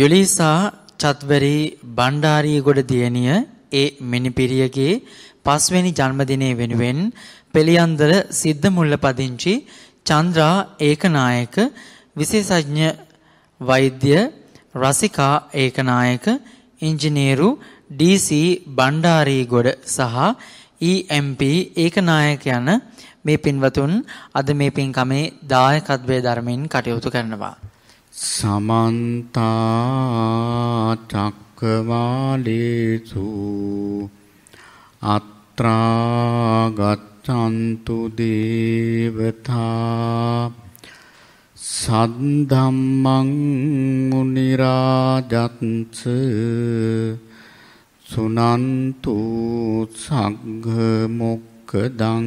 යුලිසා චත්වරී බණ්ඩාරියගොඩ දියණිය ඒ මිනිපිරියගේ පස්වෙනි ජන්මදිනය වෙනුවෙන් පෙළියන්දර සිද්ධ මුල්ල පදිංචි චන්ද්‍රා ඒකනායක විශේෂඥ වෛද්‍ය රසිකා ඒකනායක ඉංජිනේරු ඩී.සී. බණ්ඩාරිගොඩ සහ EMP ඒකනායක යන මේ පින්වතුන් අද මේ පින්කමේ දායකත්වයේ ධර්මයෙන් කටයුතු කරනවා. සමන්තා චක්කවාලේසු අත්‍රා ගච්ඡන්තු දේවතා සද්ධම්මං මුනි රාජත්ස සුනන්තු සග්ග මොක්කදං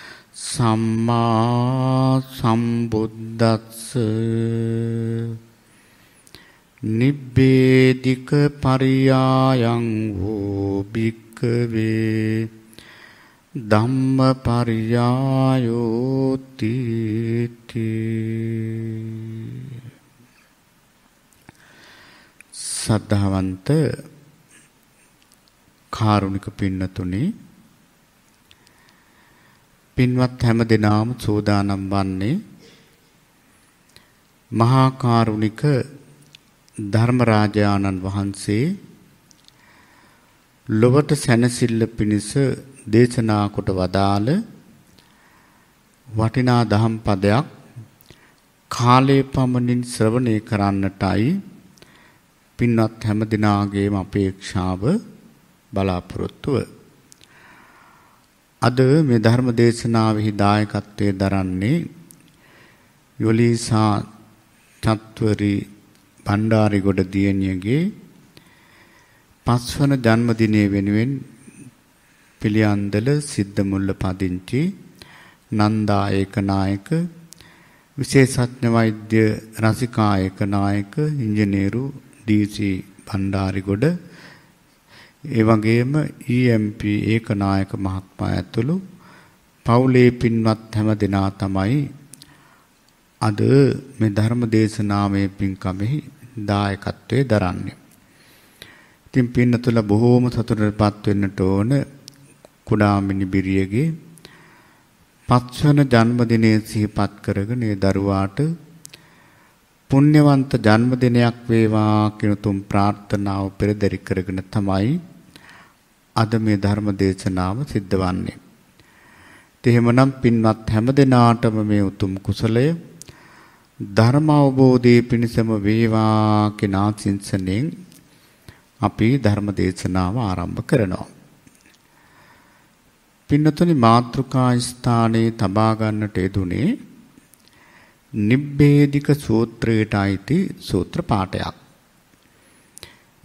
සම්මා සම්බුද්දස්ස නිබ්බේධික පරියායං වූ භික්කවේ ධම්ම පරියායෝ තීති සද්ධාවන්ත කාරුණික පින්නතුනේ පින්වත් හැම දෙනාම සෝදානම් වන්නේ මහා කාරුණික ධර්මරාජානන් වහන්සේ ලොවට සැනසෙල්ල පිණිස දේශනා කොට වදාළ වටිනා දහම් පදයක් කාලේ පමණින් ශ්‍රවණය කරන්නටයි පින්වත් හැම දිනාගේම අපේක්ෂාව බලාපොරොත්තුව අද මේ ධර්ම දේශනාවෙහි දායකත්වයේ දරන්නේ යොලිසා චත්වරි බණ්ඩාරිගොඩ දියණියගේ පස්වන ජන්මදිනය වෙනුවෙන් පිළියන්දල සිද්දමුල්ල පදිංචි නන්දා ඒකනායක විශේෂඥ වෛද්‍ය රසිකා ඒකනායක ඉංජිනේරු ඩී.සී. බණ්ඩාරිගොඩ ඒ වගේම EMP ඒකනායක මහත්මයා ඇතුළු පවුලේ පින්වත් හැම දෙනා තමයි අද මේ ධර්ම දේශනාවේ පින්කමෙහි දායකත්වයේ දරන්නේ. ඉතින් පින්නතුල බොහෝම සතුටටපත් වෙන්නට ඕන කුඩාමිනි බිරියගේ පස්වන ජන්මදිනය සිහිපත් කරගෙන ඒ දරුවාට පුණ්‍යවන්ත ජන්මදිනයක් වේවා කියන උතුම් ප්‍රාර්ථනාව පෙරදරි කරගෙන තමයි අද මේ ධර්ම දේශනාව සිද්ධ වන්නේ. එහෙමනම් පින්වත් හැම දිනාටම මේ උතුම් කුසලය ධර්ම අවබෝධයේ පිණසම වේවා කිනා සින්සනෙන් අපි ධර්ම දේශනාව ආරම්භ කරනවා. පින්නතුනි මාත්‍රිකා ස්ථානයේ තබා ගන්නට යෙදුනේ නිබ්බේධික සූත්‍රයට අයිති සූත්‍ර පාඨයක්.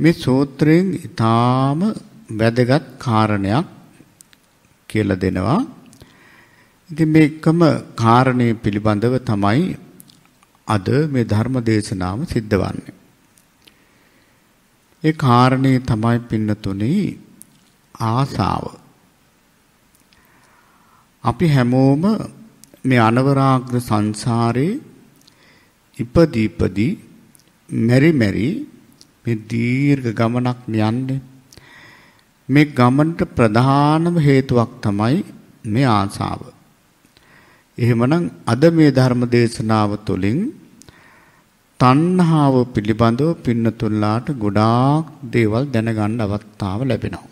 මේ සූත්‍රයෙන් ඊටාම වැදගත් කාරණයක් කියලා දෙනවා. ඉතින් මේ එකම කාරණේ පිළිබඳව තමයි අද මේ ධර්ම දේශනාව සිද්ධ වන්නේ. ඒ කාරණේ තමයි පින්නතුනි ආසාව. අපි හැමෝම මේ අනවරාග්‍ර සංසාරේ ඉපදීපදී මෙරි මෙරි මේ දීර්ඝ ගමනක් යන්නේ මේ ගමනට ප්‍රධානම හේතුවක් තමයි මේ ආසාව. එහෙමනම් අද මේ ධර්ම දේශනාව තුළින් තණ්හාව පිළිබඳව පින්නතුල්ලාට ගොඩාක් දේවල් දැනගන්න අවස්ථාව ලැබෙනවා.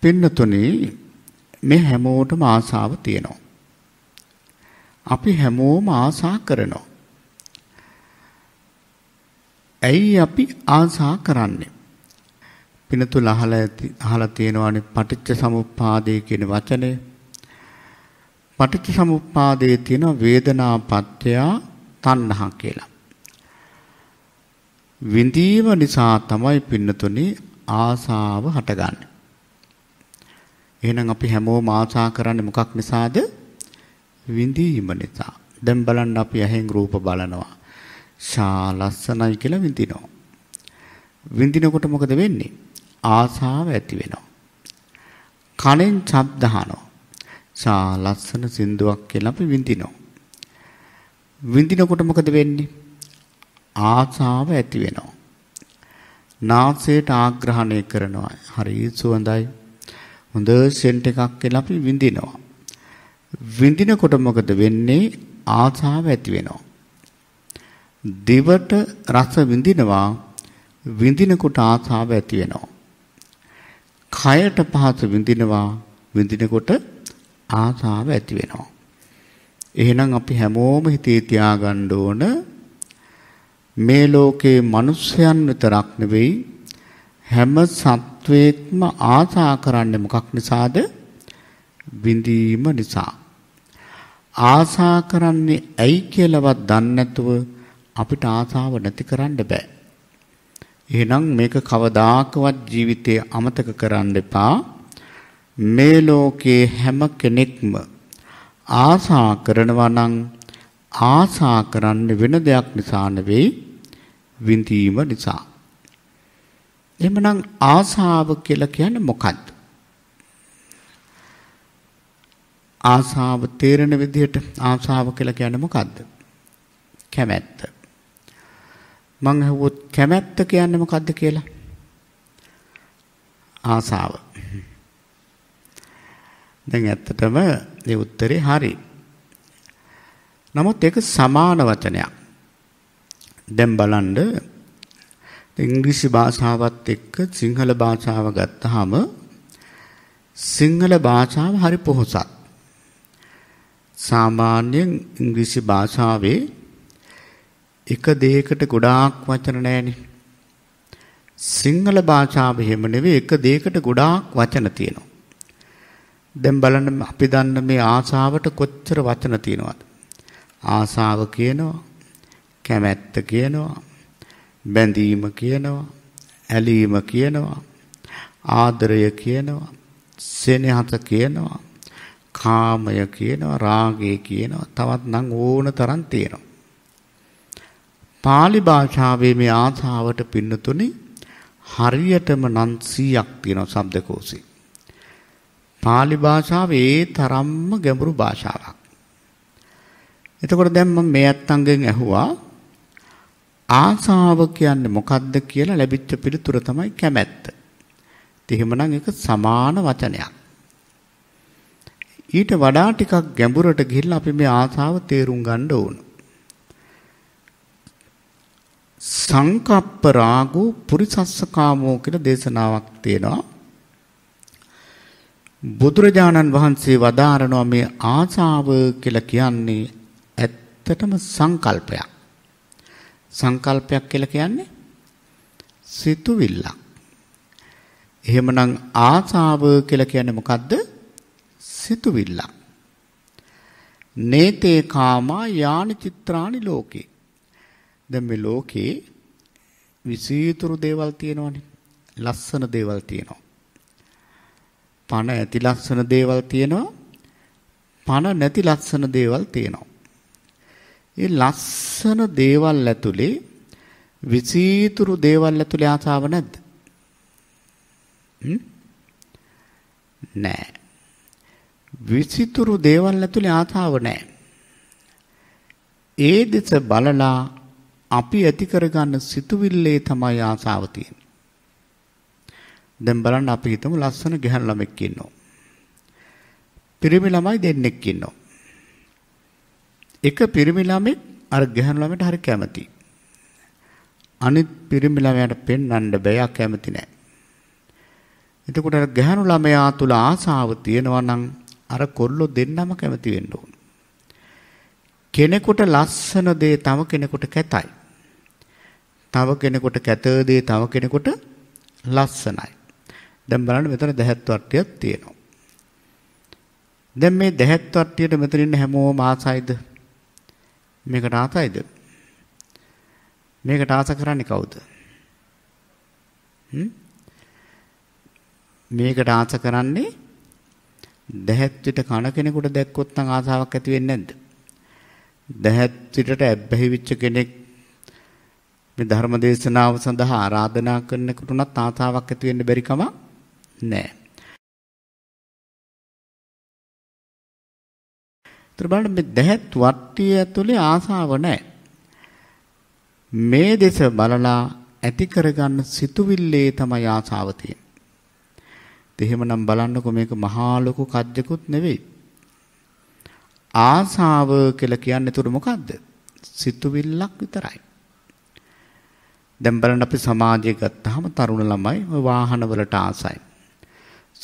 පින්නතුනේ මේ හැමෝටම ආසාව තියෙනවා. අපි හැමෝම ආසා කරනවා. ඇයි අපි ආසා කරන්නේ? පිනතුල අහලා ඇති අහලා තියෙනවානේ පටිච්ච සමුප්පාදේ කියන වචනය. පටිච්ච සමුප්පාදයේ තියෙන වේදනා පත්‍ය තණ්හා කියලා. විඳීම නිසා තමයි පින්නතුනේ ආසාව හටගන්නේ. එහෙනම් අපි හැමෝම ආසා කරන්නේ මොකක් නිසාද? විඳීම නිසා. දැන් බලන්න අපි ඇහෙන් රූප බලනවා. ශා ලස්සනයි කියලා විඳිනවා. විඳිනකොට මොකද වෙන්නේ? ආසාව ඇති වෙනවා. කනෙන් ශබ්ද අහනවා. සා ලස්සන සින්දුවක් කියලා අපි විඳිනවා. විඳිනකොට මොකද වෙන්නේ? ආසාව ඇති වෙනවා. නාසයට ආග්‍රහණය කරනවා. හරි සුවඳයි. හොඳ සෙන්ට් එකක් කියලා අපි විඳිනවා. විඳිනකොට මොකද වෙන්නේ? ආසාව ඇති වෙනවා. දිවට රස විඳිනවා විඳිනකොට ආසාව ඇති වෙනවා කයට පහස විඳිනවා විඳිනකොට ආසාව ඇති වෙනවා. එහෙනම් අපි හැමෝම හිතේ තියාගන්න ඕන මේ ලෝකේ මිනිස්යන් විතරක් නෙවෙයි හැම සත්වයකම ආසා කරන්නේ මොකක් නිසාද? විඳීම නිසා. ආසා කරන්නේ ඇයි කියලාවත් දන්නේ නැතුව අපිට ආසාව නැති කරන්න බෑ. එහෙනම් මේක කවදාකවත් ජීවිතේ අමතක කරන්න එපා. මේ ලෝකේ හැම කෙනෙක්ම ආසා කරනවා නම් ආසා කරන්න වෙන දෙයක් නිසා නෙවෙයි විඳීම නිසා. එහෙමනම් ආසාව කියලා කියන්නේ මොකක්ද? ආසාව තේරෙන විදිහට ආසාව කියලා කියන්නේ මොකක්ද? කැමැත්ත. මං අහුවොත් කැමැත්ත කියන්නේ මොකද්ද කියලා? ආසාව. දැන් ඇත්තටම ඒ උත්තරේ හරි. නමුත් ඒක සමාන වචනයක්. දැන් බලන්න ඉංග්‍රීසි භාෂාවත් එක්ක සිංහල භාෂාව ගත්තාම සිංහල භාෂාව හරි පොහොසත්. සාමාන්‍යයෙන් ඉංග්‍රීසි භාෂාවේ එක දෙයකට ගොඩාක් වචන නැහැනේ. සිංහල භාෂාව එහෙම නෙවෙයි එක දෙයකට ගොඩාක් වචන තියෙනවා. දැන් බලන්න අපි දන්න මේ ආසාවට කොච්චර වචන තියෙනවද? ආසාව කියනවා, කැමැත්ත කියනවා, බැඳීම කියනවා, ඇලීම කියනවා, ආදරය කියනවා, සෙනෙහස කියනවා, කාමය කියනවා, රාගය කියනවා, තවත් නම් ඕන තරම් තියෙනවා. පාලි භාෂාවේ මේ ආසාවට පින්නතුනි හරියටම නම් 100ක් තියෙනවා શબ્දකෝෂේ. පාලි භාෂාව ඒ තරම්ම ගැඹුරු භාෂාවක්. එතකොට දැන් මම මේ අත්තංගෙන් ඇහුවා ආසාව කියන්නේ මොකද්ද කියලා ලැබිච්ච පිළිතුර තමයි කැමැත්ත. එහෙමනම් ඒක සමාන වචනයක්. ඊට වඩා ටිකක් ගැඹුරට ගිහිල්ලා අපි මේ ආසාව තේරුම් ගන්න ඕනේ. සංකප්ප රාගෝ පුරිසස්සකාමෝ කියලා දේශනාවක් තියෙනවා. බුදුරජාණන් වහන්සේ වදාරනවා මේ ආසාව කියලා කියන්නේ ඇත්තටම සංකල්පයක්. සංකල්පයක් කියලා කියන්නේ සිතුවිල්ලක්. එහෙමනම් ආසාව කියලා කියන්නේ මොකද්ද? සිතුවිල්ලක්. නේතේ කාමා යානි චිත්‍රානි ලෝකේ දැන් මේ ලෝකේ විසීතුරු දේවල් තියෙනවනේ. ලස්සන දේවල් තියෙනවා. පණ ඇති ලස්සන දේවල් තියෙනවා. පණ නැති ලස්සන දේවල් තියෙනවා. ඒ ලස්සන දේවල් ඇතුලේ විසීතුරු දේවල් ඇතුලේ ආසාව නැද්ද? නෑ. විසිතුරු දේවල් ඇතුලේ ආතාව නැහැ. ඒ දෙස බලලා අපි ඇති කරගන්න සිතුවිල්ලේ තමයි ආසාව තියෙන්නේ. දැන් බලන්න අපි හිතමු ලස්සන ගැහැණු ළමෙක් ඉන්නවා. පිරිමි ළමයි දෙන්නෙක් ඉන්නවා. එක පිරිමි ළමෙක් අර ගැහැණු ළමයට හරි කැමතියි. අනිත් පිරිමි ළමයාට පෙන්වන්න බෑ කැමති නෑ. එතකොට අර ගැහණු ළමයා තුල ආසාව තියෙනවා නම් අර කොල්ලෝ දෙන්නම කැමති වෙන්න ඕන. කෙනෙකුට ලස්සන දේ තව කෙනෙකුට කැතයි. තව කෙනෙකුට කැත දේ තව කෙනෙකුට ලස්සනයි. දැන් බලන්න මෙතන දැහැත් වට්ටියක් තියෙනවා. දැන් මේ දැහැත් වට්ටියට මෙතන ඉන්න හැමෝම ආසයිද? මේකට ආසයිද? මේකට ආස කරන්නේ කවුද? මේකට ආස කරන්නේ දැහැත් පිට කන කෙනෙකුට දැක්කොත් නම් ආසාවක් ඇති වෙන්නේ නැද්ද? දැහැත් පිටට ඇබ්බැහි වෙච්ච කෙනෙක් මේ ධර්ම දේශනාව සඳහා ආරාධනා කරනකොට උනත් තාතාවක් ඇති වෙන්න බැරි කම නැහැ. ත්‍රිබාණ මේ දැහත් වට්ටිය ඇතුලේ ආසාව නැහැ. මේ දෙස බලලා ඇති කරගන්න සිතුවිල්ලේ තමයි ආසාව තියෙන්නේ. එහෙමනම් බලන්නකෝ මේක මහා ලොකු කද්දකුත් නෙවෙයි. ආසාව කියලා කියන්නේ උතුර මොකද්ද? සිතුවිල්ලක් විතරයි. දැන් බලන්න අපි සමාජය ගත්තාම තරුණ ළමයි ওই වාහන වලට ආසයි.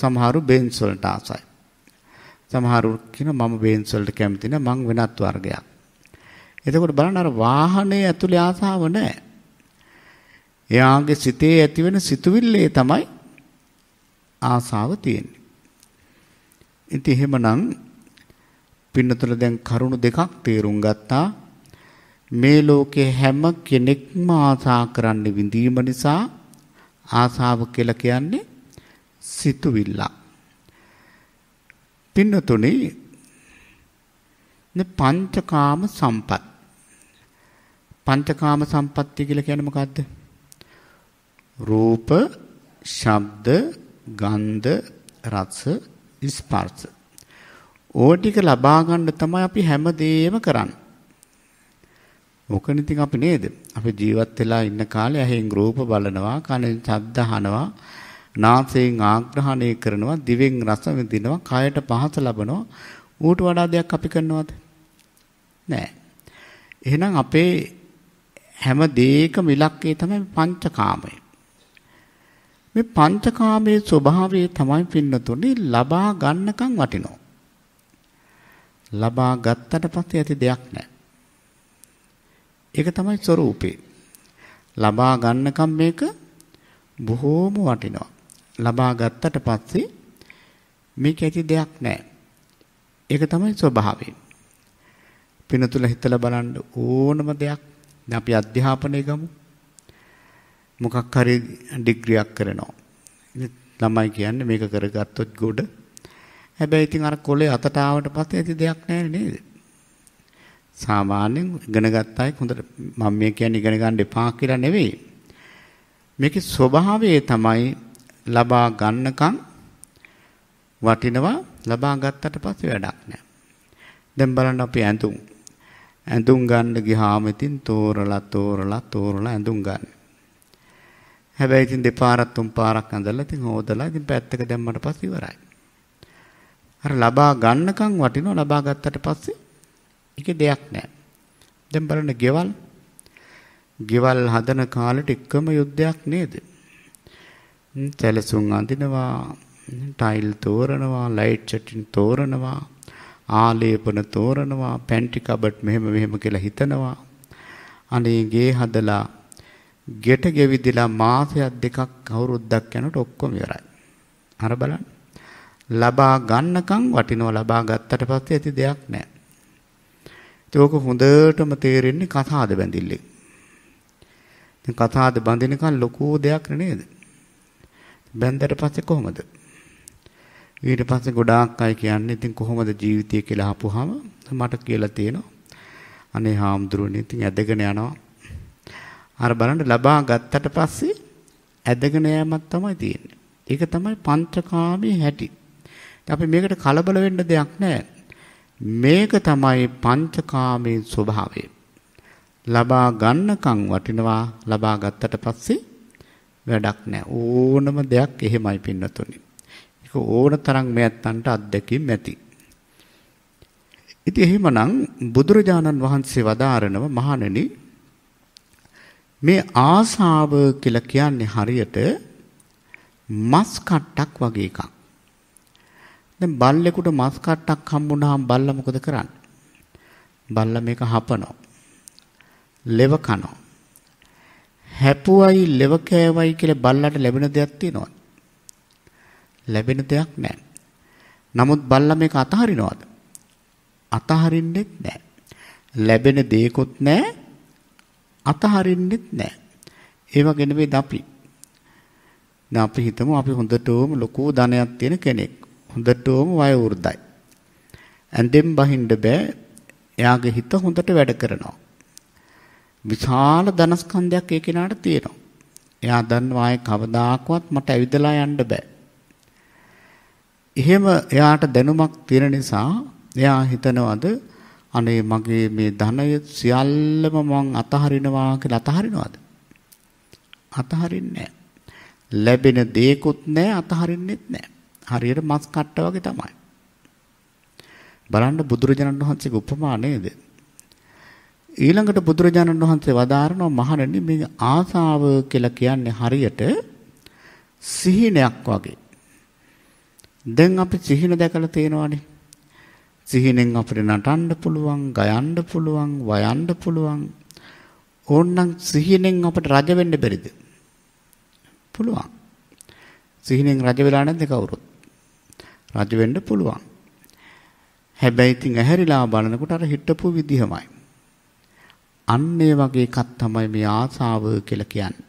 සමහරු බෙන්ස් වලට ආසයි. සමහරු කියන මම බෙන්ස් වලට කැමති නැහැ මං වෙනත් වර්ගයක්. එතකොට බලන්න අර වාහනේ ඇතුලේ ආසාව නැහැ. එයාගේ සිතේ ඇතිවෙන සිතුවිල්ලේ තමයි ආසාව තියෙන්නේ. ඉතින් එහෙමනම් පින්නතර දැන් කරුණු දෙකක් තේරුම් ගත්තා. මේ ලෝකේ හැම කෙනෙක්ම ආසා කරන්න විඳීම නිසා ආසාව කියලා කියන්නේ සිතුවිල්ල. පින්නතුනේ නේ පංචකාම සම්පත්. පංචකාම සම්පත්තිය කියලා කියන්නේ මොකද්ද? රූප, ශබ්ද, ගන්ධ, රස, ස්පර්ශ. ඕ ටික ලබා ගන්න තමයි අපි හැමදේම කරන්නේ. මොකද ඉතින් අපි නේද? අපි ජීවත් වෙලා ඉන්න කාලේ ඇහෙන් රූප බලනවා, කනෙන් ශබ්ද අහනවා, නාසයෙන් ආග්‍රහණය කරනවා, දිවෙන් රස විඳිනවා, කයට පහස ලබනවා. ඌට වඩා දෙයක් අපි කරනවද? නෑ. එහෙනම් අපේ හැම දෙයකම ඉලක්කය තමයි පංචකාමය. මේ පංචකාමයේ ස්වභාවය තමයි පින්නතුනේ ලබා ගන්නකම් වටිනවා. ලබා ගත්තට පස්සේ ඇති දෙයක් නෑ. ඒක තමයි ස්වરૂපේ. ලබා ගන්නකම් මේක බොහෝම වටිනවා. ලබා ගත්තට පස්සේ මේක ඇති දෙයක් නෑ. ඒක තමයි ස්වභාවය. පින තුල හිතලා බලන්න ඕනම දෙයක්. දැන් අපි අධ්‍යාපනය ගමු. මොකක් හරි ඩිග්‍රියක් කරනවා. ළමයි කියන්නේ මේක කරගත්තොත් ගොඩ. හැබැයි ඉතින් අර කොලේ අතට ආවට පස්සේ ඇති දෙයක් නෑනේ නේද? සාමාන්‍යයෙන් ඉගෙනගත් අය හොඳට මම මේ කියන්නේ ඉගෙන ගන්න එපා කියලා නෙවෙයි. මේකේ ස්වභාවය තමයි ලබා ගන්නකම් වටිනවා ලබා ගත්තට පස්සේ වැඩක් නැහැ. දැන් බලන්න අපි ඇඳුම්. ඇඳුම් ගන්න ගියාම ඉතින් තෝරලා තෝරලා තෝරලා ඇඳුම් ගන්න. හැබැයි ඉතින් දෙපාරක් තුන් පාරක් ඇඳලා ඉතින් හොදලා ඉතින් පැත්තක දැම්මට පස්සේ ඉවරයි. අර ලබා ගන්නකම් වටිනවා ලබා ගත්තට පස්සේ ඒක දෙයක් නෑ. දැන් බලන්න ගෙවල් ගෙවල් හදන කාලෙට එකම යුද්ධයක් නේද? සැලසුම් අඳිනවා, ටයිල් තෝරනවා, ලයිට් චටින් තෝරනවා, ආලේපන තෝරනවා, පැන්ටි කබඩ් මෙහෙම මෙහෙම කියලා හිතනවා. අනේ ගේ හදලා ගෙට ගෙවිදිලා මාසයක් දෙකක් අවුරුද්දක් යනකොට ඔක්කොම ඉවරයි. අර බලන්න. ලබා ගන්නකම් වටිනවා ලබා ගත්තට පස්සේ ඇති දෙයක් නැහැ. ඒක හොඳටම තේරෙන්නේ කතාද බැඳිල්ලෙන්. දැන් කතාද බඳිනකන් ලොකු දෙයක් නේද? බැඳලා පස්සේ කොහමද? ඊට පස්සේ ගොඩාක් අය කියන්නේ ඉතින් කොහොමද ජීවිතය කියලා අහපුවාම මට කියලා තියෙනවා. අනේ හාමුදුරනේ ඉතින් ඇදගෙන යනවා. අර බලන්න ලබා ගත්තට පස්සේ ඇදගෙන යෑමක් තමයි තියෙන්නේ. ඒක තමයි පංචකාමී හැටි. අපි මේකට කලබල වෙන්න දෙයක් නැහැ. මේක තමයි පංචකාමයේ ස්වභාවය. ලබා ගන්නකම් වටිනවා ලබා ගත්තට පස්සේ වැඩක් නැහැ. ඕනම දෙයක් එහෙමයි පින්නතුනි. ඒක ඕන තරම් මෙයන්ට අත්දැකීම් ඇති. ඉතින් එහෙමනම් බුදුරජාණන් වහන්සේ වදාරනව මහණෙනි මේ ආසාව කියලා කියන්නේ හරියට මස් කට්ටක් වගේ එකක්. දැන් බල්ලෙකුට මස් කට්ටක් හම්බුනහම බල්ලා මොකද කරන්නේ? බල්ලා මේක හපනවා. ලෙව කනවා. හැපුවයි ලෙව කෑවයි කියලා බල්ලට ලැබෙන දෙයක් තියෙනවද? ලැබෙන දෙයක් නැහැ. නමුත් බල්ලා මේක අතහරිනවද? අතහරින්නෙත් නැහැ. ලැබෙන දෙයක්වත් නැහැ. අතහරින්නෙත් නැහැ. ඒ වගේ නෙවෙයි අපි. දැන් අපි හිතමු අපි හොඳටම ලොකු ධනයක් තියෙන කෙනෙක්. හොඳටම වය වෘද්ධයි. ඇඳෙන් බහින්න බෑ. එයාගේ හිත හොඳට වැඩ කරනවා. විශාල ධනස්කන්ධයක් ඒ කෙනාට තියෙනවා. එයා දන්නවා ආයේ කවදාකවත් මට ඇවිදලා යන්න බෑ. එහෙම එයාට දැනුමක් තියෙන නිසා එයා හිතනවාද අනේ මගේ මේ ධනය සියල්ලම මං අතහරිනවා කියලා අතහරිනවද? අතහරින්නේ නැහැ. ලැබෙන දේකුත් නැහැ අතහරින්නෙත් නැහැ. හරියට මස් කට්ට වගේ තමයි. බලන්න බුදුරජාණන් වහන්සේගේ උපමා නේද? ඊළඟට බුදුරජාණන් වහන්සේ වදාරනවා මහණෙනි මේ ආසාව කියලා කියන්නේ හරියට සිහිනයක් වගේ. දැන් අපි සිහින දැකලා තියෙනවානේ. සිහිනෙන් අපිට නටන්න පුළුවන්, ගයන්න පුළුවන්, වයන්න පුළුවන්. ඕන්නම් සිහිනෙන් අපිට රජ වෙන්න බැරිද? පුළුවන්. සිහිනෙන් රජ වෙලා නැද්ද කවුරුත්? රජ වෙන්න පුළුවන්. හැබැයි ඉතින් ඇහැරිලා බලනකොට අර හිටපු විදිහමයි. අන්න ඒ වගේ එකක් තමයි මේ ආසාව කියලා කියන්නේ.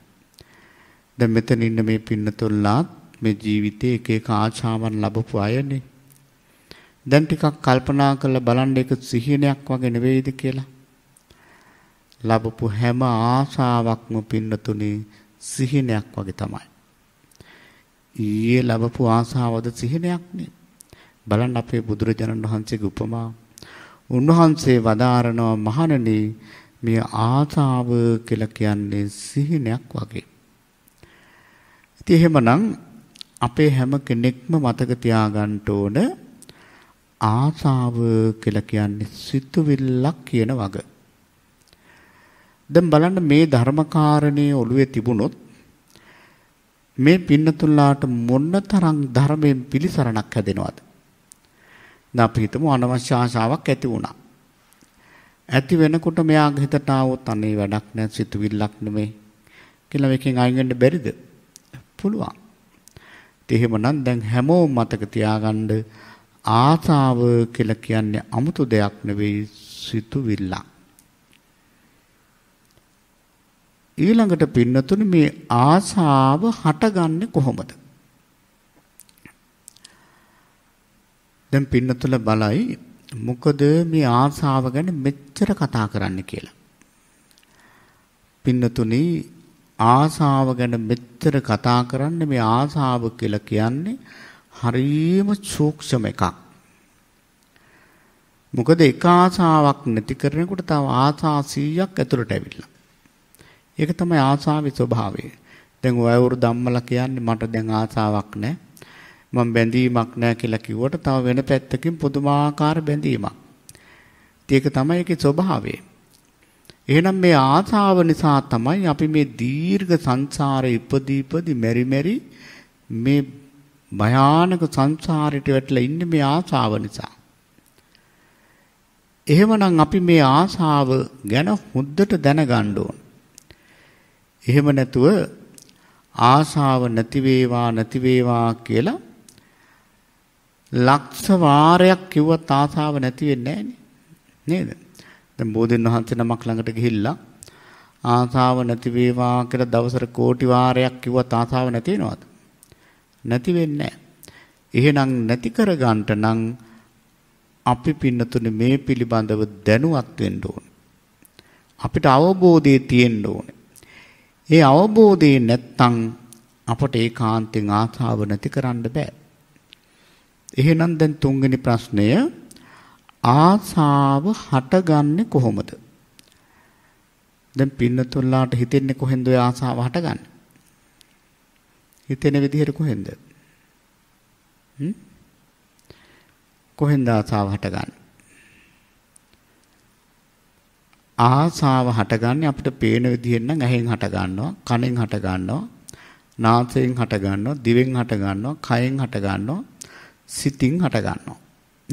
දැන් මෙතන ඉන්න මේ පින්නතුල්ලාත් මේ ජීවිතේ එක එක ආශාවන් ලැබපු අයනේ. දැන් ටිකක් කල්පනා කරලා බලන්න ඒක සිහිනයක් වගේ නෙවෙයිද කියලා. ලැබපු හැම ආශාවක්ම පින්නතුනේ සිහිනයක් වගේ තමයි. ඊයේ ලැබපු ආශාවද සිහිනයක් නේ. බලන්න අපේ බුදුරජාණන් වහන්සේගේ උපමා. උන්වහන්සේ වදාරනවා මහණනි මේ ආසාව කියලා කියන්නේ සිහිනයක් වගේ. ඉතින් එහෙමනම් අපේ හැම කෙනෙක්ම මතක තියාගන්න ඕන ආසාව කියලා කියන්නේ සිතුවිල්ලක් කියන වග. දැන් බලන්න මේ ධර්මකාරණයේ ඔළුවේ තිබුණොත් මේ පින්නතුල්ලාට මොන තරම් ධර්මයෙන් පිළිසරණක් හැදෙනවද? දැන් අපි හිතමු අනවශ්‍ය ආශාවක් ඇති වුණා. ඇති වෙනකොට මෙයාගේ හිතට ආවොත් අනේ වැඩක් නැහැ සිතුවිල්ලක් නෙමෙයි කියලා මේකෙන් අයින් වෙන්න බැරිද? පුළුවන්. ඒ එහෙමනම් දැන් හැමෝම මතක තියාගන්න ආසාව කියලා කියන්නේ 아무තු දෙයක් නෙවෙයි සිතුවිල්ලක්. ඊළඟට පින්නතුනේ මේ ආසාව හටගන්නේ කොහොමද? දැන් පින්නතුල බලයි මොකද මේ ආසාව ගැන මෙච්චර කතා කරන්න කියලා. පින්නතුනි ආසාව ගැන මෙච්චර කතා කරන්න මේ ආසාව කියලා කියන්නේ හරියම සූක්ෂම එකක්. මොකද එක ආසාවක් නැති කරනකොට තව ආසා 100ක් ඇතුළට ඇවිල්ලා. ඒක තමයි ආසාවේ ස්වභාවය. දැන් ඔය වරු ධම්මලා කියන්නේ මට දැන් ආසාවක් නැහැ. මම බැඳීමක් නැහැ කියලා කිව්වට තව වෙන පැත්තකින් පුදුමාකාර බැඳීමක්. ඒක තමයි ඒකේ ස්වභාවය. එහෙනම් මේ ආසාව නිසා තමයි අපි මේ දීර්ඝ සංසාරේ ඉපදීපදි මෙරි මෙරි මේ භයානක සංසාරයට වැටලා ඉන්නේ මේ ආසාව නිසා. එහෙමනම් අපි මේ ආසාව ගැන හොද්දට දැනගන්න ඕන. එහෙම නැතුව ආසාව නැති වේවා නැති වේවා කියලා ලක්ෂ වාරයක් කිව්වත් ආසාව නැති වෙන්නේ නේද? දැන් බෝධින් වහන්සේ නමක් ළඟට ගිහිල්ලා ආසාව නැති වේවා කියලා දවසට කෝටි වාරයක් කිව්වත් ආසාව නැති වෙනවද? නැති වෙන්නේ නැහැ. එහෙනම් නැති කරගන්නට නම් අපි පින්නතුනේ මේ පිළිබඳව දැනුවත් වෙන්න ඕනේ. අපිට අවබෝධය තියෙන්න ඕනේ. ඒ අවබෝධය නැත්තම් අපට ඒකාන්තෙන් ආසාව නැති කරන්න බෑ. එහෙනම් දැන් තුන්වෙනි ප්‍රශ්නය ආසාව හටගන්නේ කොහොමද? දැන් පින්නතුල්ලාට හිතෙන්නේ කොහෙන්ද ඔය ආසාව හටගන්නේ? හිතෙන විදිහට කොහෙන්ද? හ්ම්? කොහෙන්ද ආසාව හටගන්නේ? ආසාව හටගන්නේ අපිට පේන විදිහෙන් නම් ඇහෙන් හට ගන්නවා කනෙන් හට ගන්නවා නාසයෙන් හට ගන්නවා දිවෙන් හට ගන්නවා කයෙන් හට ගන්නවා සිතින් හට ගන්නවා.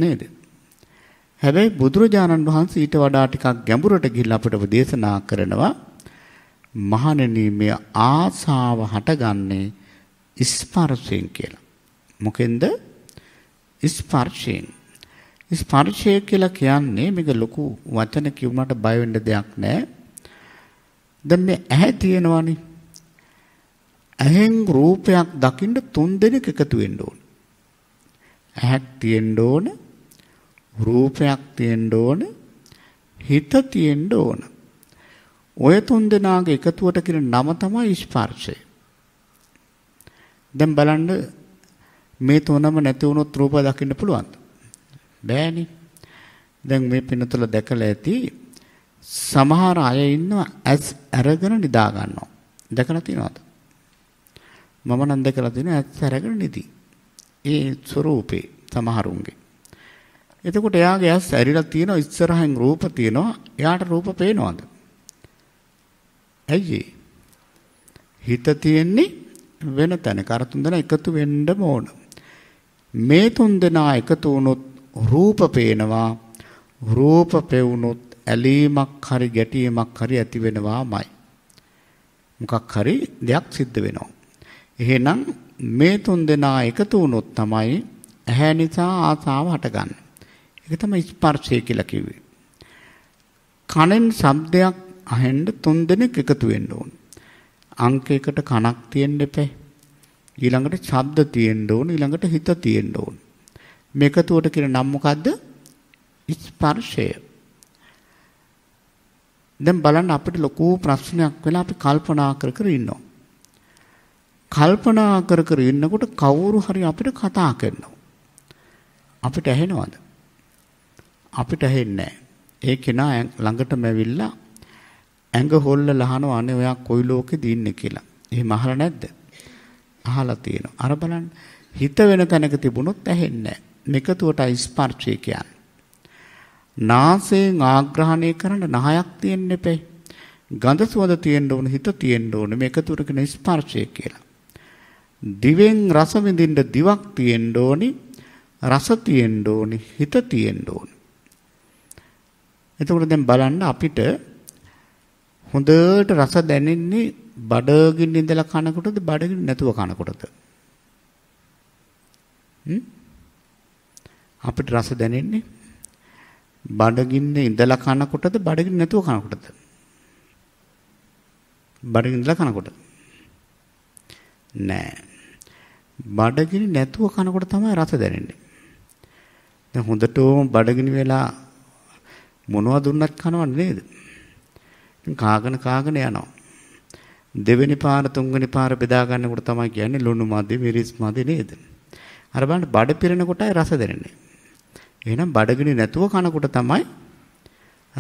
නේද? හැබැයි බුදුරජාණන් වහන්සේ ඊට වඩා ටිකක් ගැඹුරට ගිහිල්ලා අපිට දේශනා කරනවා මහණෙනි මේ ආසාව හටගන්නේ ස්පර්ශයෙන් කියලා. මොකෙන්ද? ස්පර්ශයෙන්. ස්පර්ශය කියලා කියන්නේ මේක ලොකු වචන කිව්වට බය වෙන්න දෙයක් නැහැ. දැන් මේ ඇහැ තියෙනවනේ. ඇහෙන් රූපයක් දකින්න තුන් දෙනෙක් එකතු වෙන්න ඕන. ඇහක් තියෙන්න ඕන රූපයක් තියෙන්න ඕන හිත තියෙන්න ඕන ඔය තුන් දෙනාගේ එකතුවට කියන නම තමයි ස්පර්ශය දැන් බලන්න මේ තුනම නැති වුණොත් රූපය දකින්න පුළුවන්ද බෑනේ දැන් මේ පින්නතල දැකලා ඇති සමහර අය ඉන්නවා ඇස් අරගෙන නිදා ගන්නවා දැකලා තියෙනවද මම නම් දැකලා තියෙනවා ඇස් අරගෙන නිදී ඒ ස්වરૂපේ සමහරුන්ගේ. එතකොට එයාගේ ඇස් ඇරිලා තියෙනවා ඉස්සරහින් රූප තියෙනවා. එයාට රූප පේනවද? ඇයි හිත තියෙන්නේ වෙන තැනක අර තුන්දෙනා එකතු වෙන්න ඕන. මේ තුන්දෙනා එකතු වුණොත් රූප පේනවා. රූප පෙවුනොත් ඇලීමක් හරි ගැටීමක් හරි ඇති වෙනවාමයි. මොකක් හරි දෙයක් සිද්ධ වෙනවා. එහෙනම් මේ තුන් දෙනා එකතු වුණොත් තමයි ඇහැ නිසා ආසාව හටගන්නේ. ඒක තමයි ස්පර්ශය කියලා කිව්වේ. කනෙන් ශබ්දයක් අහෙන්න තුන් දෙනෙක් එකතු වෙන්න ඕන. අංකයකට කනක් තියෙන්න එපේ. ඊළඟට ශබ්ද තියෙන්න ඕන, ඊළඟට හිත තියෙන්න ඕන. මේකතුවට කියන නම් මොකද්ද? ස්පර්ශය. දැන් බලන්න අපිට ලොකු ප්‍රශ්නයක් වෙලා අපි කල්පනා කර කර ඉන්නවා. කල්පනා කර කර ඉන්නකොට කවුරු හරි අපිට කතා කරනවා. අපිට ඇහෙනවද? අපිට ඇහෙන්නේ ඒ කෙනා ළඟටම ඇවිල්ලා ඇඟ හොල්ල ලහනවා අනේ ඔයා කොයි ලෝකෙද ඉන්නේ කියලා. එහෙම අහලා නැද්ද? අහලා තියෙනවා. අර බලන්න හිත වෙන තැනක තිබුණොත් ඇහෙන්නේ නැහැ. ස්පර්ශය කියන්නේ. නාසයෙන් ආග්‍රහණය කරන්න නහයක් තියෙන්න එපේ. ගඳ සුවඳ තියෙන්න ඕන හිත තියෙන්න ඕන මේක තුරකින ස්පර්ශය කියලා. දිවෙන් රස විඳින්න දිවක් තියෙන්න ඕනි රස තියෙන්න ඕනි හිත තියෙන්න ඕනි එතකොට දැන් බලන්න අපිට හොඳට රස දැනෙන්නේ බඩගින්න ඉඳලා කනකොටද බඩගින්න නැතුව කනකොටද අපිට රස දැනෙන්නේ බඩගින්න ඉඳලා කනකොටද බඩගින්න නැතුව කනකොටද බඩගින්න ඉඳලා කනකොට නෑ බඩගිනි නැතුව කනකොට තමයි රස දැනෙන්නේ. දැන් හොඳටම බඩගිනි වෙලා මොනවා දුන්නත් කනව නේද? කාගෙන කාගෙන යනවා. දෙවෙනි පාර තුන්වෙනි පාර බෙදා ගන්නකොට තමයි කියන්නේ ලුණු මදි මිරිස් මදි නේද? අර බලන්න බඩ පිරෙන කොටයි රස දැනෙන්නේ. එහෙනම් බඩගිනි නැතුව කනකොට තමයි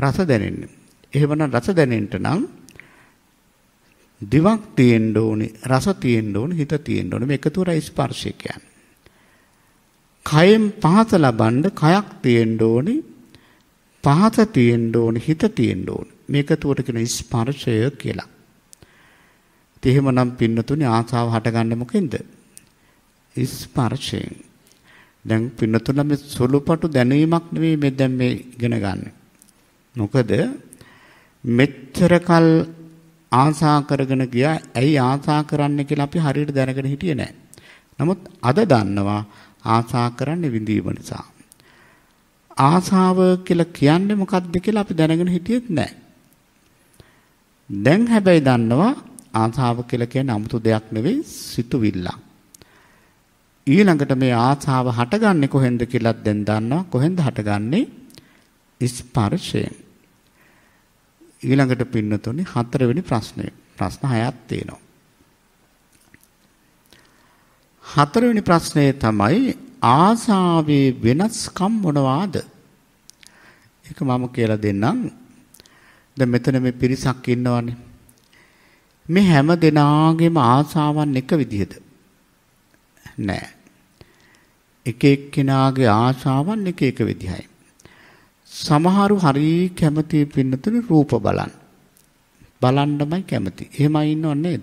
රස දැනෙන්නේ. එහෙමනම් රස දැනෙන්න නම් දිවක් තියෙන්න ඕනේ, රස තියෙන්න ඕනේ, හිත තියෙන්න ඕනේ. මේ එකතුවරයි ස්පර්ශය කියන්නේ. කයෙන් පහස ලබන්න කයක් තියෙන්න ඕනේ, පහස තියෙන්න ඕනේ, හිත තියෙන්න ඕනේ. මේ එකතුවට කියන ස්පර්ශය කියලා. ඉතින් එහෙමනම් පින්නතුනේ ආසාව හටගන්නේ මොකෙන්ද? ස්පර්ශයෙන්. දැන් පින්නතුලා මේ සුළුපටු දැනීමක් නෙවෙයි මේ දැන් මේ ඉගෙන ගන්න. මොකද මෙච්චර කල් ආසා කරගෙන ගියා. ඇයි ආසා කරන්න කියලා අපි හරියට දැනගෙන හිටියේ නැහැ. නමුත් අද දන්නවා ආසා කරන්නේ විඳීම නිසා. ආසාව කියලා කියන්නේ මොකක්ද කියලා අපි දැනගෙන හිටියෙත් නැහැ. දැන් හැබැයි දන්නවා ආසාව කියලා කියන්නේ 아무තු දෙයක් නෙවෙයි සිතුවිල්ල. ඊළඟට මේ ආසාව හටගන්නේ කොහෙන්ද කියලා දැන් දන්නවා කොහෙන්ද හටගන්නේ ස්පර්ශයෙන්. ඊළඟට පින්නතුනේ හතරවෙනි ප්‍රශ්නය. ප්‍රශ්න හයක් තියෙනවා. හතරවෙනි ප්‍රශ්නය තමයි ආසාවේ වෙනස්කම් මොනවාද? ඒක මම කියලා දෙන්නම්. දැන් මෙතන මේ පිරිසක් ඉන්නවනේ. මේ හැම දෙනාගේම ආසාවන් එක විදිහද? නෑ. එක එක්කෙනාගේ ආශාවන් එක එක විදිහයි. සමහරු හරි කැමති පින්නතුනේ රූප බලන්න. බලන්නමයි කැමති. එහෙමයි ඉන්නව නේද?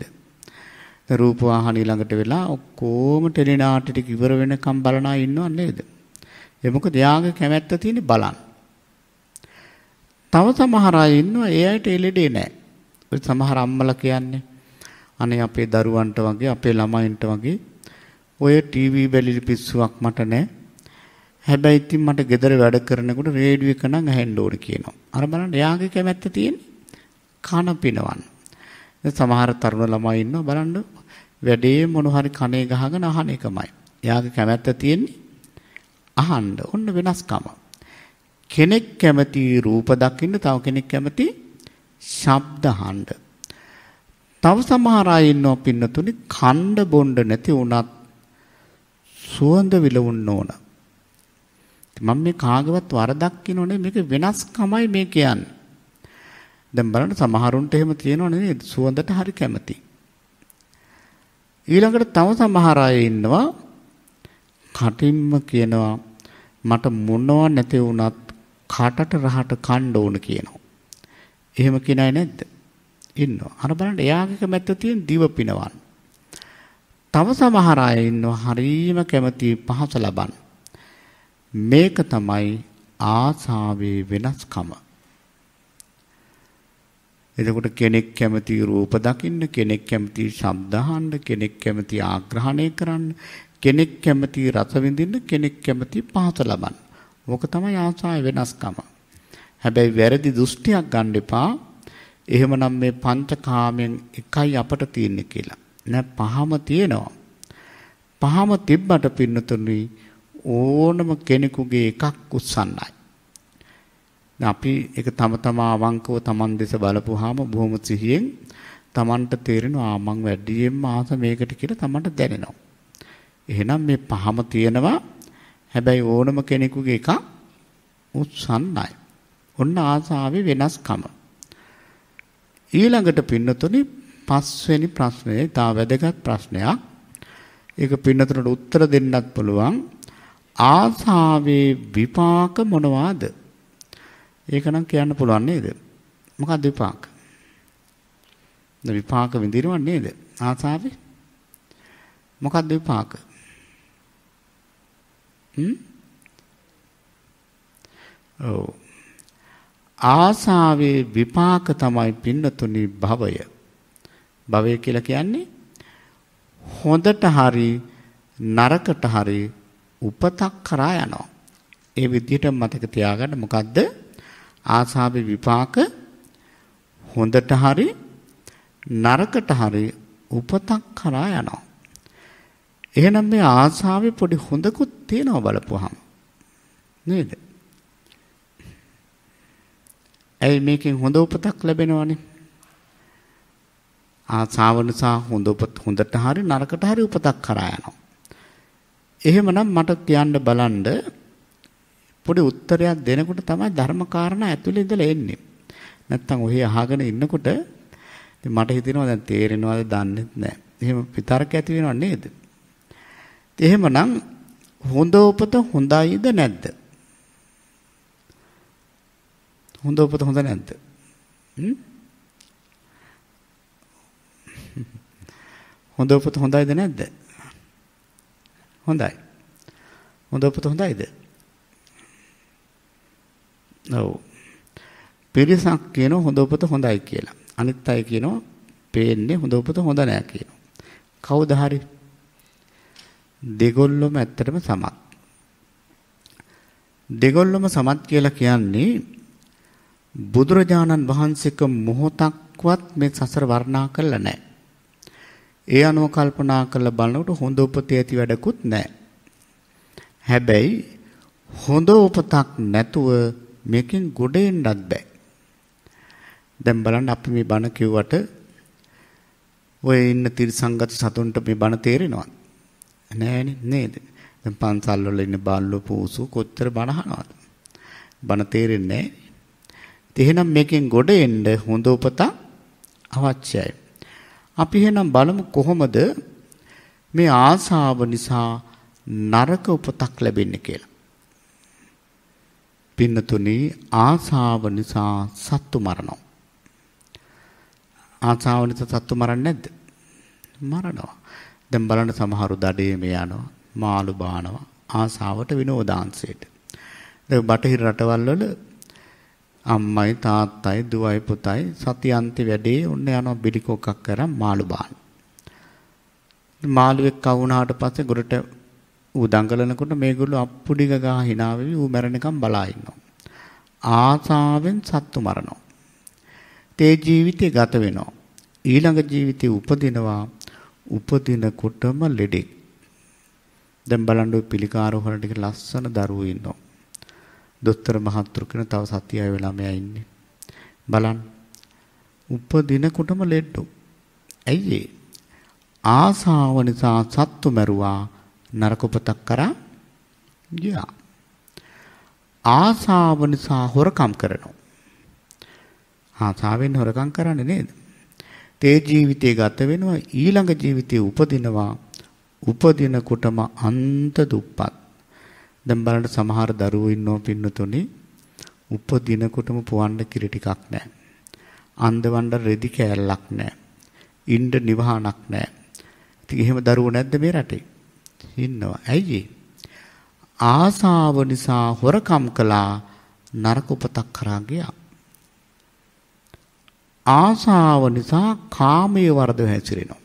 රූප වාහන ඊළඟට වෙලා ඔක්කොම ටෙලි නාට්‍ය ටික ඉවර වෙනකම් බලන අය ඉන්නව නේද? ඒ මොකද යාගේ කැමැත්ත තියෙන්නේ බලන්න. තව සමහර අය ඉන්නවා ඒ අයට එළෙඩේ නැහැ. ඔය සමහර අම්මලා කියන්නේ අනේ අපේ දරුවන්ට වගේ අපේ ළමයින්ට වගේ ඔය ටීවී බැලිලි පිස්සුවක් මට නැහැ. හැබැයි ඉතින් මට ගෙදර වැඩ කරනකොට රේඩියෝ එක නම් ඇහෙන්න ඕන කියනවා. අර බලන්න එයාගේ කැමැත්ත තියෙන්නේ කන පිනවන්න. සමහර තරුණ ළමයි ඉන්නවා බලන්න වැඩේ මොන හරි කනේ ගහගෙන අහන එකමයි. එයාගේ කැමැත්ත තියෙන්නේ අහන්න. ඔන්න වෙනස්කම. කෙනෙක් කැමති රූප දකින්න, තව කෙනෙක් කැමති ශබ්ද අහන්න. තව සමහර අය ඉන්නවා පින්නතුනි කණ්ඩ බොණ්ඩ නැති වුණත් සුවඳ විලවුන්න ඕන. මම මේ කාගවත් වරදක් කියනෝනේ මේක වෙනස්කමයි මේ කියන්නේ. දැන් බලන්න සමහරුන්ට එහෙම තියෙනව නේද? සුවඳට හරි කැමති. ඊළඟට තව සමහර අය ඉන්නවා කටින්ම කියනවා මට මොනවා නැති වුණත් කටට රහට කන්න ඕන කියනවා. එහෙම කියන අය නැද්ද? ඉන්නවා. අර බලන්න එයාගේ කැමැත්ත තියෙන දිව පිනවන්න. තව සමහර අය ඉන්නවා හරීම කැමති පහස ලබන්න. මේක තමයි ආසාවේ වෙනස්කම. එතකොට කෙනෙක් කැමති රූප දකින්න, කෙනෙක් කැමති ශබ්ද අහන්න, කෙනෙක් කැමති ආග්‍රහණය කරන්න, කෙනෙක් කැමති රස විඳින්න, කෙනෙක් කැමති පහස ලබන්න. ඕක තමයි ආසාවේ වෙනස්කම. හැබැයි වැරදි දෘෂ්ටියක් ගන්න එපා. එහෙමනම් මේ පංචකාමෙන් එකයි අපට තියෙන්නේ කියලා. නෑ පහම තියෙනවා. පහම තිබ්බට පින්නතුණුයි ඕනම කෙනෙකුගේ එකක් උස්සන්නයි. අපි ඒක තම තමා අවංකව Taman දෙස බලපුවාම බොහොම සිහියෙන් Tamanට තේරෙනවා මං වැඩියෙන්ම ආස මේකට කියලා Tamanට දැනෙනවා. එහෙනම් මේ පහම තියෙනවා හැබැයි ඕනම කෙනෙකුගේ එක උත්සන්නයි. ඔන්න ආසාවේ වෙනස්කම. ඊළඟට පින්නතුනි පස්වෙනි ප්‍රශ්නය ඉතා වැදගත් ප්‍රශ්නයක්. ඒක පින්නතුනට උත්තර දෙන්නත් පුළුවන්. ආසාවේ විපාක මොනවාද? ඒක නම් කියන්න පුළුවන් නේද? මොකක්ද විපාක? ද විපාක විඳිනව නේද? ආසාවේ මොකක්ද විපාක? හ්ම්? ඔව්. ආසාවේ විපාක තමයි පින්නතුනි භවය. භවය කියලා කියන්නේ හොඳට හරි නරකට හරි උපතක් කරා යනවා. ඒ විදිහට මතක තියාගන්න මොකද්ද? ආසාවේ විපාක හොඳට හරි නරකට හරි උපතක් කරා යනවා. එහෙනම් මේ ආසාවේ පොඩි හොඳකුත් තියෙනවා බලපුවහම. නේද? ඇයි මේකෙන් හොඳ උපතක් ලැබෙනවනේ? ආසාව නිසා හොඳ උපත හොඳට හරි නරකට හරි උපතක් කරා යනවා. එහෙමනම් මට කියන්න බලන්න පොඩි උත්තරයක් දෙනකොට තමයි ධර්මකාරණ ඇතුළේ ඉඳලා එන්නේ. නැත්තම් ඔහි අහගෙන ඉන්නකොට ඉතින් මට හිතෙනවා දැන් තේරෙනවද දන්නේ නැහැ. එහෙම විතර්ක ඇති වෙනව නේද? එහෙමනම් හොඳ උපත හොඳයිද නැද්ද? හොඳ උපත හොඳ නැද්ද? හොඳ උපත හොඳයිද නැද්ද? හොඳයි. හොඳ පුත හොඳයිද? ඔව්. පිරිසක් කියනවා හොඳ පුත හොඳයි කියලා. අනිත් අය කියනවා පේන්නේ හොඳ පුත හොඳ නෑ කියනවා. කවුද හරි? දෙගොල්ලොම ඇත්තටම සමත්. දෙගොල්ලොම සමත් කියලා කියන්නේ බුදුරජාණන් වහන්සේක මොහොතක්වත් මේ සසර වර්ණනා කළා නැහැ. ඒ අනුව කල්පනා කරලා බලනකොට හොඳ උපතේ ඇති වැඩකුත් නැහැ. හැබැයි හොඳ උපතක් නැතුව මේකෙන් ගොඩ එන්නත් බෑ. දැන් බලන්න අපි මේ බණ කිව්වට ඔය ඉන්න තිරසංගත සතුන්ට මේ බණ තේරෙනවා. නෑනේ නේද? දැන් පන්සල් වල ඉන්න බාලෝ පූසු කොච්චර බණ අහනවද? බණ තේරෙන්නේ නැහැ. එහෙනම් මේකෙන් ගොඩ එන්න හොඳ උපතක් අවශ්‍යයි. අපි එහෙනම් බලමු කොහොමද මේ ආසාව නිසා නරක උපතක් ලැබෙන්නේ කියලා. පින්නතුනේ ආසාව නිසා සත්තු මරනවා. ආසාව නිසා සත්තු මරන්නේ නැද්ද? මරනවා. දැන් බලන්න සමහරු දඩේ මේ යනවා, මාළු බානවා ආසාවට විනෝදාංශයට. දැන් බටහිර රටවල් වල අම්මයි තාත්තයි දුවයි පුතයි සතියන්ති වැඩේ ඔන්න යනවා බිලිකොක්කක් කරන් මාළු බාන. මාළුවෙක් කවුනාට පස්සේ ගොඩට ඌ දඟලනකොට මේගොල්ලෝ අප්පුඩික ගහ hina වෙවි ඌ මැරෙනකම් බලා ඉන්නවා. ආසාවෙන් සත්තු මරනවා. තේ ජීවිතේ ගත වෙනවා. ඊළඟ ජීවිතේ උපදිනවා උපදිනකොටම ලෙඩෙක් දැන් බලන්න පිළිකාර හොරට ලස්සන දරුවෝ ඉන්නවා දොස්තර මහත්තුරු කියන තව සතිය අය වෙලා මෙයා ඉන්නේ. බලන්න. උපදිනකොටම ලෙඩෝ. ඇයි ඒ? ආසාව නිසා සත්තු මරුවා නරක උපතක් කරා ගියා. ආසාව නිසා හොරකම් කරනවා. ආසාවෙන් හොරකම් කරන්නේ නේද? තේ ජීවිතේ ගත වෙනවා ඊළඟ ජීවිතේ උපදිනවා උපදිනකොටම අන්ත දුප්පත් දැන් බලන්න සමහර දරුවෝ ඉන්නෝ පින්නතුනේ උපදිනකොටම පුවන්න කිරි ටිකක් නැහැ. අන්දවන්න රෙදි කෑල්ලක් නැහැ. ඉන්න නිවහනක් නැහැ. ඉතින් එහෙම දරුවෝ නැද්ද මේ රටේ? ඉන්නවා. ඇයි ආසාව නිසා හොරකම් කළා නරක උපතක් කරා ගියා. ආසාව නිසා කාමයේ වර්ධව හැසිරෙනවා.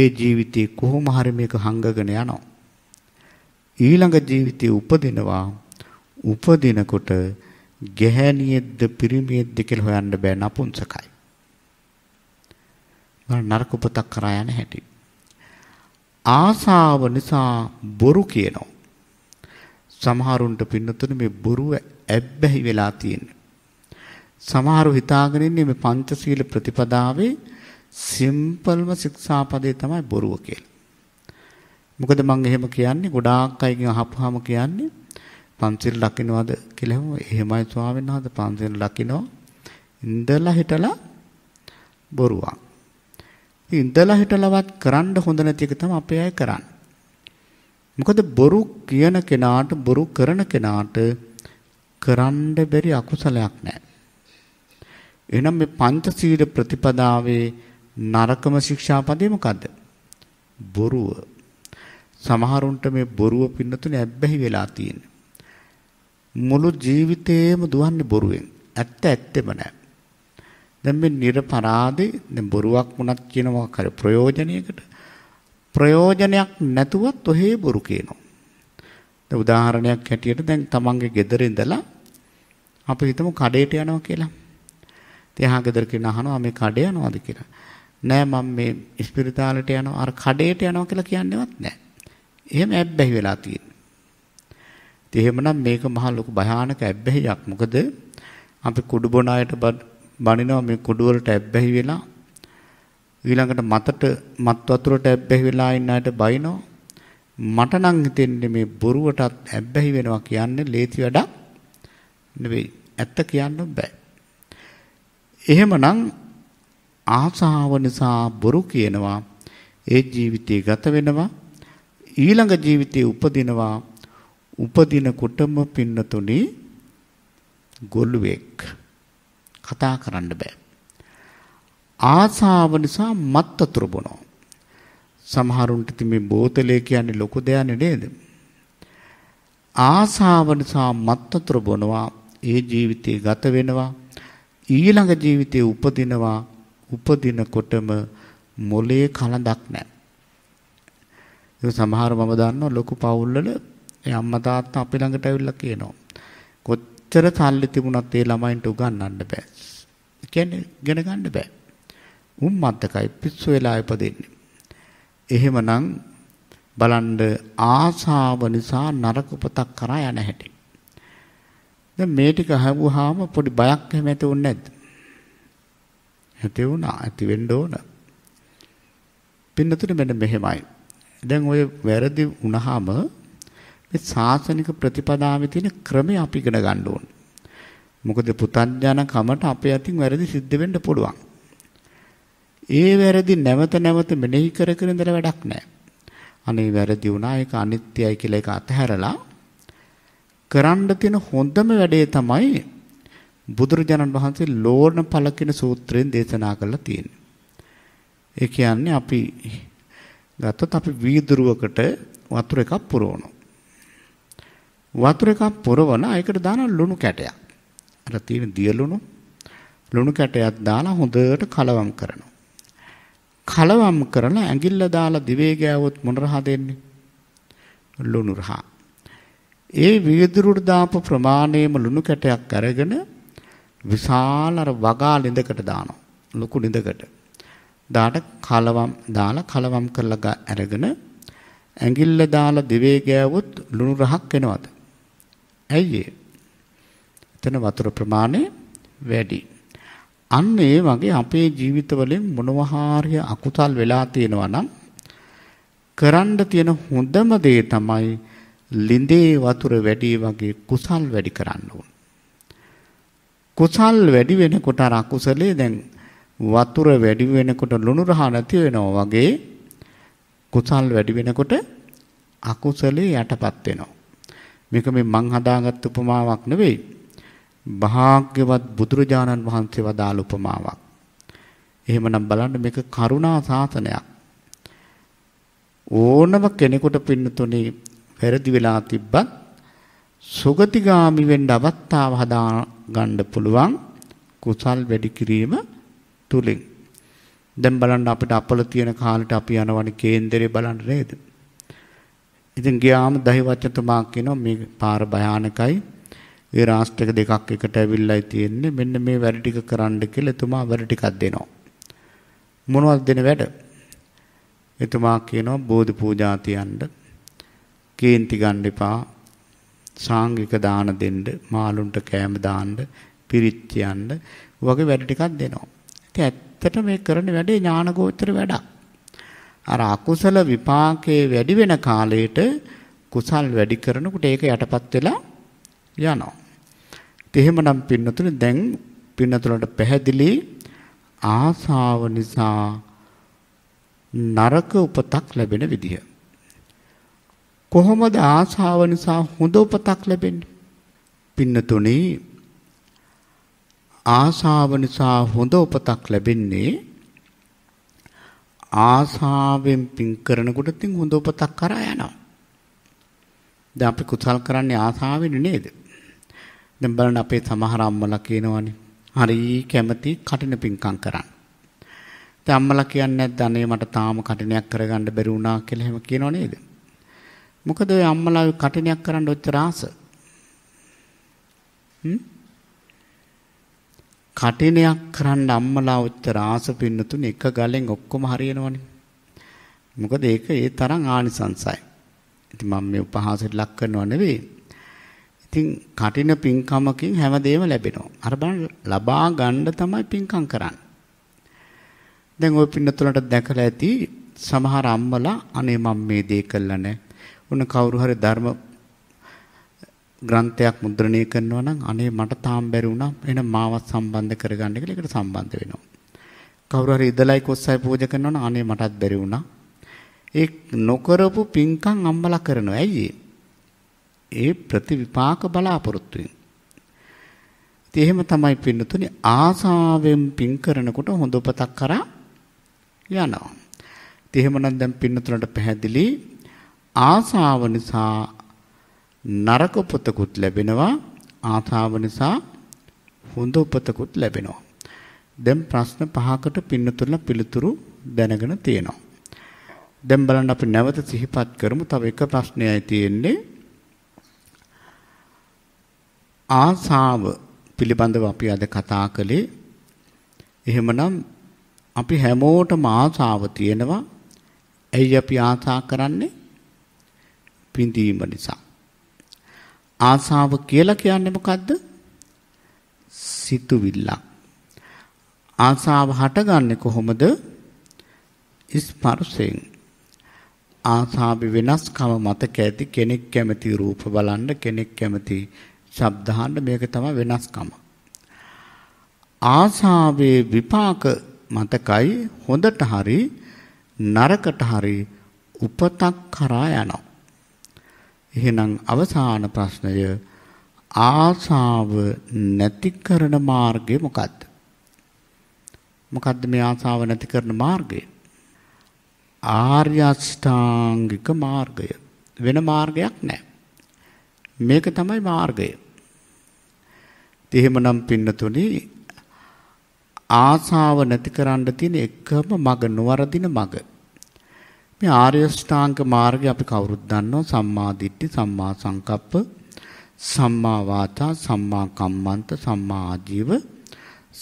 ඒ ජීවිතේ කොහොම හරි මේක හංගගෙන යනවා. ඊළඟ ජීවිතයේ උපදිනවා උපදිනකොට ගැහැණියෙක්ද පිරිමියෙක්ද කියලා හොයන්න බෑ නපුංසකයි. මම නරක උපතක් කරා යන හැටි. ආසාව නිසා බොරු කියනවා. සමහරුන්ට පින්නතුනේ මේ බොරුව ඇබ්බැහි වෙලා තියෙන. සමහරු හිතාගෙන ඉන්නේ මේ පංචශීල ප්‍රතිපදාවේ සිම්පල්ම ශික්ෂාපදේ තමයි බොරුව කියලා. මොකද මම එහෙම කියන්නේ ගොඩාක් අයගෙන් අහපුවාම කියන්නේ පන්සිල් ලකිනවද කියලා හැම එහෙමයි ස්වාමීන් වහන්සේ පන්සිල් ලකිනවා ඉඳලා හිටලා බොරුවක්. ඉතින් ඉඳලා හිටලවත් කරන්න හොඳ නැති එක තමයි අපේ අය කරන්නේ. මොකද බොරු කියන කෙනාට බොරු කරන කෙනාට කරන්න බැරි අකුසලයක් නැහැ. එහෙනම් මේ පංචශීල ප්‍රතිපදාවේ නරකම ශික්ෂාපදේ මොකද්ද? බොරුව සමහරුන්ට මේ බොරුව පින්නතුනේ ඇබ්බැහි වෙලා තියෙන්නේ. මුළු ජීවිතේම දුවන්නේ බොරුවෙන්. ඇත්ත ඇත්තෙම නැහැ. දැන් මේ නිර්පරාදේ දැන් බොරුවක් වුණත් කියන මොකක් හරි ප්‍රයෝජනයකට ප්‍රයෝජනයක් නැතුවත් ඔහේ බොරු කියනවා. දැන් උදාහරණයක් හැටියට දැන් තමන්ගේ ගෙදර ඉඳලා අපි හිතමු කඩේට යනවා කියලා. ඉතින් අහා ගෙදර කෙනා අහනවා මේ කඩේ යනවාද කියලා. නෑ මම මේ ස්පිරිතාලෙට යනවා අර කඩේට යනවා කියලා කියන්නේවත් නෑ. එහෙම ඇබ්බැහි වෙලා තියෙන්නේ. ඉතින් එහෙමනම් මේක මහා ලොකු භයානක ඇබ්බැහියක්. මොකද අපි කුඩු බොන අයට බනිනවා මේ කුඩු වලට ඇබ්බැහි වෙලා ඊළඟට මතට මත් වතුරට ඇබ්බැහි වෙලා ඉන්න අයට බනිනවා. මට නම් හිතෙන්නේ මේ බොරුවටත් ඇබ්බැහි වෙනවා කියන්නේ ලේසි වැඩක් නෙවෙයි. ඇත්ත කියන්න බෑ. එහෙමනම් ආසාව නිසා බොරු කියනවා ඒ ජීවිතේ ගත වෙනවා ඊළඟ ජීවිතයේ උපදිනවා උපදිනකොටම පින්නතුනි ගොළුවෙක් කතා කරන්න බෑ ආසාව නිසා මත් වතුර බොනවා සමහරුන්ට ඉතින් මේ බෝතලේ කියන්නේ ලොකු දෙයක් නේද ආසාව නිසා මත් වතුර බොනවා ඒ ජීවිතේ ගත වෙනවා ඊළඟ ජීවිතේ උපදිනවා උපදිනකොටම මොලේ කලඳක් නැහැ ඉතින් සමහර මම දන්නවා ලොකු පවුල්වල ඒ අම්මා තාත්තා අපි ළඟට ඇවිල්ලා කියනවා. කොච්චර සල්ලි තිබුණත් ඒ ළමයින්ට උගන්වන්න බෑ. කියන්නේ ඉගෙන ගන්න බෑ. උන් මතකයි පිස්සු වෙලා ඉපදෙන්නේ. එහෙමනම් බලන්න ආසාව නිසා නරක උපතක් කරා යන හැටි. දැන් මේ ටික අහුවාම පොඩි බයක් එහෙම ඇති වුනේ නැද්ද? ඇති වුණා, ඇති වෙන්න ඕන. පින්නතුනේ මෙන්න මෙහෙමයි. දැන් ඔය වැරදි වුණාම මේ සාසනික ප්‍රතිපදාවේ තියෙන ක්‍රමය අපි ඉගෙන ගන්න ඕනේ. මොකද පුතඥාන කමට අපේ අතින් වැරදි සිද්ධ වෙන්න පුළුවන්. ඒ වැරදි නැවත නැවත මෙනෙහි කර කර ඉඳලා වැඩක් නැහැ. අනේ වැරදි වුණා ඒක අනිත්‍යයි කියලා ඒක අතහැරලා කරන්න තියෙන හොඳම වැඩේ තමයි බුදුරජාණන් වහන්සේ ලෝණ පලකින සූත්‍රයෙන් දේශනා කරලා තියෙන්නේ. ඒ කියන්නේ අපි ගත්තොත් අපි වීදුරුවකට වතුර එකක් පුරවනවා. වතුර එකක් පුරවන ඒකට දාන ලුණු කැටයක්. අර තියෙන දියලුණු ලුණු කැටයක් දාලා හොඳට කලවම් කරනවා. කලවම් කරලා ඇඟිල්ල දාලා දිවේ ගෑවොත් මොන රහ දෙන්නේ? ලුණු රහ. ඒ වීදුරුවට දාපු ප්‍රමාණයම ලුණු කැටයක් අරගෙන විශාල අර වගා ලිඳකට දානවා. ලොකු ලිඳකට. දාට කලවම් දාලා කලවම් කරලා අරගෙන ඇඟිල්ල දාලා දිවේ ගෑවොත් ලුණු රහක් එනවද? ඇයි එතන වතුර ප්‍රමාණය වැඩි. අන්න ඒ වගේ අපේ ජීවිතවලින් මොනවහාරය අකුසල් වෙලා තියෙනවා නම් කරන්න තියෙන හොඳම දේ තමයි ලිඳේ වතුර වැඩි වගේ කුසල් වැඩි කරන්න ඕන. කුසල් වැඩි වෙනකොට අර අකුසලේ දැන් වතුර වැඩි වෙනකොට ලුණු රහ නැති වෙනවා වගේ කුසල් වැඩි වෙනකොට අකුසලේ යටපත් වෙනවා. මේක මේ මං හදාගත් උපමාවක් නෙවෙයි. භාග්‍යවත් බුදුරජාණන් වහන්සේ වදාළ උපමාවක්. එහෙමනම් බලන්න මේක කරුණා සාසනයක්. ඕනම කෙනෙකුට පින්නතුනේ වැරදි වෙලා තිබ්බත් සුගතිගාමි වෙන්න අවස්ථාව හදා ගන්න පුළුවන් කුසල් වැඩි කිරීම තුලින් දැන් බලන්න අපිට අපල තියෙන කාලෙට අපි යනවනේ කේන්දරේ බලන්න නේද? ඉතින් ගියාම දහිවචතුමා කියනවා මේ පාර භයානකයි. ඒ රාස්ත්‍රික දෙකක් එකට ඇවිල්ලායි තියෙන්නේ. මෙන්න මේ වැඩ ටික කරන්න කියලා එතුමා වැඩ ටිකක් දෙනවා. මොනවද දෙන වැඩ? එතුමා කියනවා බෝධි පූජා තියන්න. කේන්ති ගන්න එපා. සාංගික දාන දෙන්න, මාළුන්ට කෑම දාන්න, පිරිත් යන්න වගේ වැඩ ටිකක් දෙනවා. ඇත්තට මේ කරන වැඩේ ඥානගෝචර වැඩක්. අර අකුසල විපාකයේ වැඩි වෙන කාලයට කුසල් වැඩි කරනකොට ඒක යටපත් වෙලා යනවා. ඉතින් එහෙමනම් පින්නතුනේ දැන් පින්නතුලට පැහැදිලි ආසාව නිසා නරක උපතක් ලැබෙන විදිය. කොහොමද ආසාව නිසා හොඳ උපතක් ලැබෙන්නේ? පින්නතුනේ ආසාව නිසා හොඳ උපතක් ලැබෙන්නේ ආසාවෙන් පින් කරනකොට තින් හොඳ උපතක් කරා යනවා. දැන් අපි කුසල් කරන්නේ ආසාවෙන් නේද? දැන් බලන්න අපේ සමහර අම්මලා කියනවනේ හරි කැමති කටින පින්කම් කරන්න. දැන් අම්මලා කියන්නේ නැද්ද අනේ මට තාම කටිනයක් කරගන්න බැරි වුණා කියලා එහෙම කියනව නේද? මොකද ඔය අම්මලා කටිනයක් කරන්න ඔච්චර ආස? හ්ම් කටිනයක් කරන්න අම්මලා උත්තර ආස පින්නතුනේ එක ගලෙන් ඔක්කොම හරියනවනේ. මොකද ඒක ඒ තරම් ආනිසංසයි. ඉතින් මම මේ උපහාසයට ලක් කරනව නෙවෙයි. ඉතින් කටින පින්කමකින් හැමදේම ලැබෙනවා. අර බලන්න ලබා ගන්න තමයි පින්කම් කරන්නේ. දැන් ওই පින්නතුලට දැකලා ඇති සමහර අම්මලා අනේ මම මේ දේ කළා නෑ. උන කවුරු හරි ධර්ම ග්‍රන්ථයක් මුද්‍රණය කරනවා නම් අනේ මට තාම බැරි වුණා එහෙනම් මාවත් සම්බන්ධ කරගන්න කියලා ඒකට සම්බන්ධ වෙනවා. කවුරු හරි ඉදලයි කොස්සයි පූජා කරනවා නම් අනේ මටත් බැරි වුණා. ඒ නොකරපු පින්කම් අම්මලා කරනවා. ඇයි ඒ ප්‍රතිවිපාක බලාපොරොත්තුෙන්. ඉතින් එහෙම තමයි පින්නතුනි ආසාවෙන් පින් කරනකොට හොඳ උපතක් කරා යනවා. ඉතින් එහෙමනම් දැන් පින්නතුලට පැහැදිලි ආසාව නිසා නරක උපතකුත් ලැබෙනවා ආතාව නිසා හොඳ උපතකුත් ලැබෙනවා. දැන් ප්‍රශ්න පහකට පින්නතුලා පිළිතුරු දැනගෙන තියෙනවා. දැන් බලන්න අපි නැවත සිහිපත් කරමු. තව එක ප්‍රශ්නයයි තියෙන්නේ. ආසාව පිළිබඳව අපි අද කතා කළේ. එහෙමනම් අපි හැමෝටම ආසාව තියෙනවා. ඇයි අපි ආසා කරන්නේ? පිඳීම නිසා. ආසාව කියලා කියන්නේ මොකද්ද? සිතුවිල්ල. ආසාව හටගන්නේ කොහොමද? ස්පර්ශයෙන්. ආසාවේ වෙනස්කම මතක ඇති කෙනෙක් කැමති රූප බලන්න කෙනෙක් කැමති ශබ්ද අහන්න මේක තමයි වෙනස්කම. ආසාවේ විපාක මතකයි හොඳට හරි නරකට හරි උපතක් කරා යනවා. එහෙනම් අවසාන ප්‍රශ්නය ආසාව නැති කරන මාර්ගය මොකද්ද? මොකද්ද මේ ආසාව නැති කරන මාර්ගය? ආර්ය අෂ්ටාංගික මාර්ගය. වෙන මාර්ගයක් නැහැ. මේක තමයි මාර්ගය. එහෙමනම් පින්නතුනි ආසාව නැති කරන්න තියෙන එකම මඟ නොවරදින මඟ මේ ආර්ය ශ්‍රාංග මාර්ගය අපි කවුරුත් දන්නවා සම්මා දිට්ඨි සම්මා සංකප්ප සම්මා වාචා සම්මා කම්මන්ත සම්මා ආජීව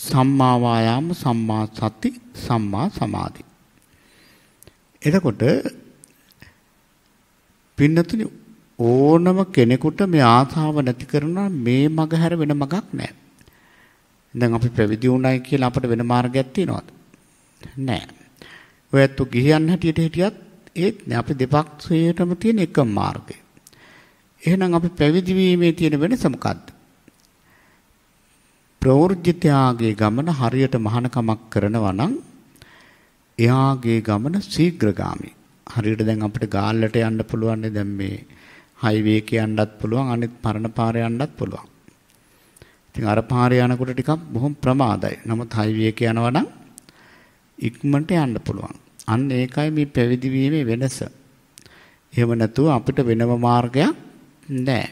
සම්මා වායාම සම්මා සති සම්මා සමාධි එතකොට පින්නතුනි ඕනම කෙනෙකුට මේ ආසාව නැති කරනවා මේ මග හැර වෙන මගක් නැහැ දැන් අපි පැවිදි වුණයි කියලා අපිට වෙන මාර්ගයක් තියනවද නැහැ ඔයත් ගිහියන් හැටියට හිටියත් ඒත් අපි දෙපක්ෂයටම තියෙන එකම මාර්ගය. එහෙනම් අපි පැවිදි වීමේ තියෙන වෙනස මොකද්ද? ප්‍රවෘජිතයාගේ ගමන හරියට මහානකමක් කරනවා නම් එයාගේ ගමන ශීඝ්‍රගාමී. හරියට දැන් අපිට ගාල්ලට යන්න පුළුවන් නේ දැන් මේ හයිවේ එක යන්නත් පුළුවන් අනිත් පරණ පාරේ යන්නත් පුළුවන්. ඉතින් අර පාරේ යනකොට ටිකක් බොහොම ප්‍රමාදයි. නමුත් හයිවේ එක යනවා නම් ඉක්මනට යන්න පුළුවන්. අන්න ඒකයි මේ පැවිදි වීමේ වෙනස. එහෙම නැතුව අපිට වෙනම මාර්ගයක් නැහැ.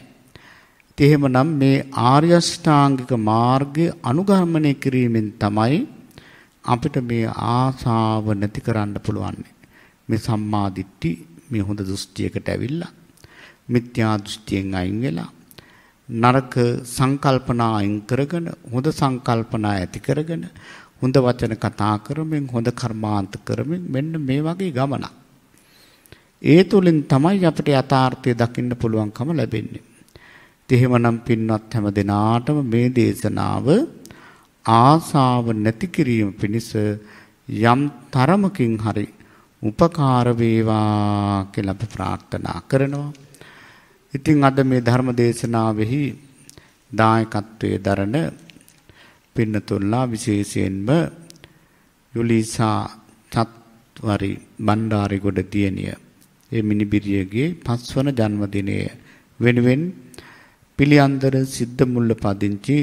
ඉතින් එහෙමනම් මේ ආර්ය ශ්‍රාංගික මාර්ගය අනුගමනය කිරීමෙන් තමයි අපිට මේ ආසාව නැති කරන්න පුළුවන්. මේ සම්මා දිට්ඨි මේ හොඳ දෘෂ්ටියකට ඇවිල්ලා මිත්‍යා දෘෂ්ටියෙන් අයින් වෙලා නරක සංකල්පනා අයින් කරගෙන හොඳ සංකල්පනා ඇති කරගෙන හොඳ වචන කතා කරමින් හොඳ කර්මාන්ත කරමින් මෙන්න මේ වගේ ගමනක්. ඒ තුලින් තමයි අපිට යථාර්ථය දකින්න පුළුවන්කම ලැබෙන්නේ. එහෙමනම් පින්වත් හැම දිනාටම මේ දේශනාව ආසාව නැති කිරීම පිණිස යම් තරමකින් හරි උපකාර වේවා කියලා අපි ප්‍රාර්ථනා කරනවා. ඉතින් අද මේ ධර්ම දේශනාවෙහි දායකත්වයේ දරන පින්නතුන්ලා විශේෂයෙන්ම යුලිසා තත්වරි බණ්ඩාරිගොඩ දියණිය ඒ මිනිබිරියගේ පස්වන ජන්මදිනය වෙනුවෙන් පිළියන්දර සිද්ධමුල්ල පදිංචි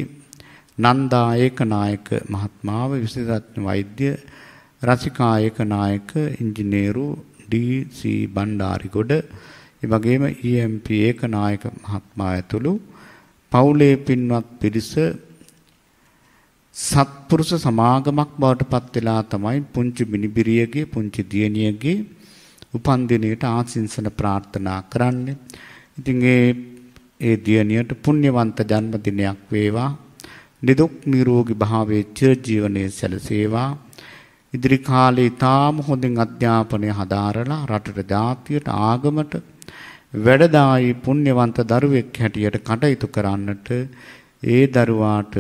නන්දා ඒකනායක මහත්මාව විශේෂඥ වෛද්‍ය රසිකා ඒකනායක ඉංජිනේරු ඩී.සී. බණ්ඩාරිගොඩ ඒ වගේම EMP ඒකනායක මහත්මයා ඇතුළු පවුලේ පින්වත් පිරිස සත්පුරුෂ සමාගමක් බවට පත් වෙලා තමයි පුංචි මිනිබිරියගේ පුංචි දියණියගේ උපන් දිනයට ආසින්සන ප්‍රාර්ථනා කරන්නේ. ඉතින් ඒ ඒ දියණියට පුණ්‍යවන්ත ජන්මදිනයක් වේවා. නිදුක් නිරෝගී භාවයේ චිරජීවනයේ සැලසේවා. ඉදිරි කාලේ ඊටාම හොඳින් අධ්‍යාපනය හදාරලා රටට ජාතියට ආගමට වැඩදායි පුණ්‍යවන්ත දරුවෙක් හැටියට කටයුතු කරන්නට ඒ දරුවාට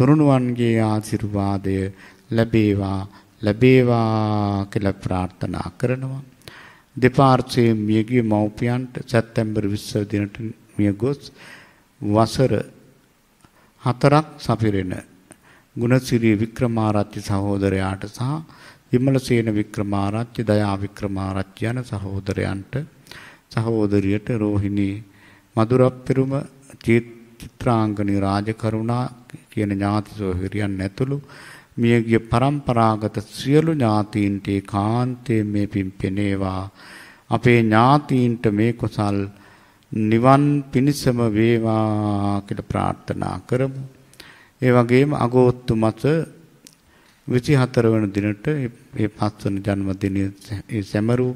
තුරුණුවන්ගේ ආශිර්වාදය ලැබේවා ලැබේවා කියලා ප්‍රාර්ථනා කරනවා. දෙපාර්ශ්වයේ මියගිය මව්පියන්ට සැප්තැම්බර් 20 දිනට මිය ගොස් වසර 4ක් සපිරෙන ගුණසිරි වික්‍රමාරච්චි සහෝදරයාට සහ විමලසේන වික්‍රමාරච්චි දයා වික්‍රමාරච්චි යන සහෝදරයන්ට සහෝදරියට රෝහිණී මధుරප්පිරුම චිත්‍රාංගනි රාජකරුණා කියන ඥාති සොහොරියන් ඇතුළු මියගිය પરම්පරාගත සියලු ඥාතීන්ට කාන්තේ මේ පින් පෙනේවා අපේ ඥාතීන්ට මේ කුසල් නිවන් පිණසම වේවා කියලා ප්‍රාර්ථනා කරමු. ඒ වගේම අගෝත්තු මස 24 වන දිනට මේ පස්වන ජන්මදිනය ඒ සැමරු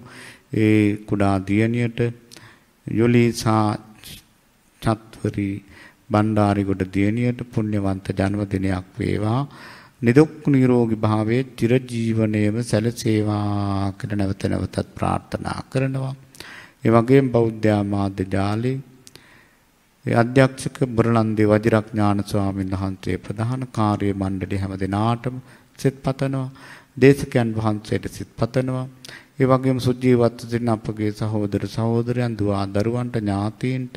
ඒ කුඩා දියණියට යොලිසා චත්වරි බණ්ඩාරිගොඩ දියණියට පුණ්‍යවන්ත ජන්මදිනයක් වේවා. නිදුක් නිරෝගී භාවයේ චිරජීවනයේම සැලසේවා කියලා නැවත නැවතත් ප්‍රාර්ථනා කරනවා. ඒ වගේම බෞද්ධ ආමාද්‍ය ජාලේ ඒ අධ්‍යක්ෂක බුරලන්දේ වජිරඥාන ස්වාමීන් වහන්සේ ප්‍රධාන කාර්ය මණ්ඩලය හැම දිනාටම සිත් පතනවා. දේශකයන් වහන්සේට සිත් පතනවා. ඒ වගේම සුජීවත්ව සිටින අපගේ සහෝදර සහෝදරයන් දුවා දරුවන්ට ඥාතීන්ට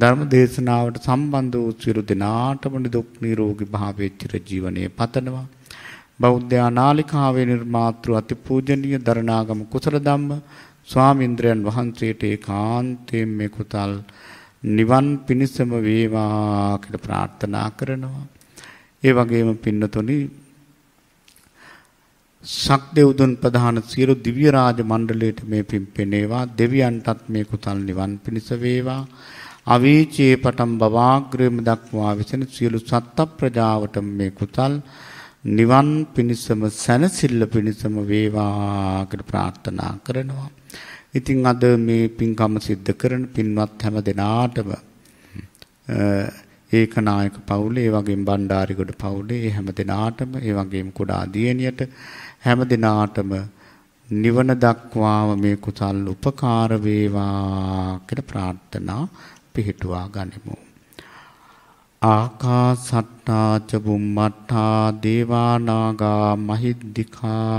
ධර්ම දේශනාවට සම්බන්ධ වූ සියලු දෙනාටම නිදුක් නිරෝගී භාවයේ චිර ජීවනයේ පතනවා. බෞද්ධ ආනාලිකාවේ නිර්මාතෘ අතිපූජනීය දරණාගම කුසල ධම්ම ස්වාමීන්ද්‍රයන් වහන්සේට ඒකාන්තයෙන් මේ කුතල් නිවන් පිණසම වේවා කියලා ප්‍රාර්ථනා කරනවා. ඒ වගේම පින්නතුනි සක්දෙව්දුන් ප්‍රධාන සියලු දිව්‍ය රාජ මණ්ඩලයට මේ පින් පෙනේවා දෙවියන්ටත් මේ කුසල් නිවන් පිණස වේවා අවීචයේ පටන් බවාග්‍රයම දක්වා විසෙන සියලු සත්ත ප්‍රජාවට මේ කුසල් නිවන් පිණිසම සැනසෙල්ල පිණිසම වේවා කියලා ප්‍රාර්ථනා කරනවා. ඉතින් අද මේ පින්කම සිද්ධ කරන පින්වත් හැම දෙනාටම ඒකනායක පවුලේ වගේම බණ්ඩාරිගොඩ පවුලේ හැම දෙනාටම ඒ වගේම කුඩා දියණියට හැම දෙනාටම නිවන දක්වාම මේ කුසල් උපකාර වේවා කියලා ප්‍රාර්ථනා පිහිටුවා ගනිමු. ආකාසට්ටා ච බුම්මට්ටා දේවානාගා මහිද්దికා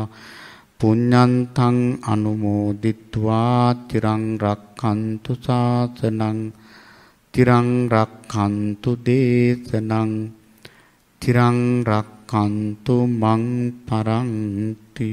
පුඤ්ඤන්තං අනුමෝදිත්වා තිරං රක්ඛන්තු සාසනං තිරං රක්ඛන්තු දේශනං තිරං රක්ඛන්තු මං පරන්ති